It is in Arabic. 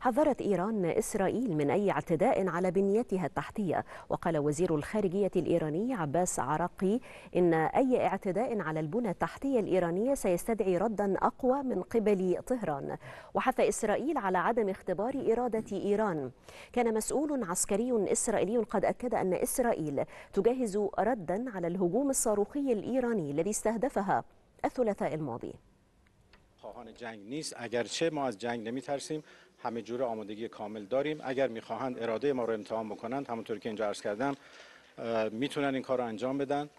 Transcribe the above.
حذرت إيران إسرائيل من أي اعتداء على بنيتها التحتية وقال وزير الخارجية الإيراني عباس عراقي إن أي اعتداء على البنى التحتية الإيرانية سيستدعي ردا أقوى من قبل طهران وحث إسرائيل على عدم اختبار إرادة إيران كان مسؤول عسكري إسرائيلي قد أكد أن إسرائيل تجهز ردا على الهجوم الصاروخي الإيراني الذي استهدفها الثلاثاء الماضي همه جور آمادگی کامل داریم اگر میخواهند اراده ما رو امتحان بکنند همونطور که اینجا عرض کردم میتونن این کار رو انجام بدن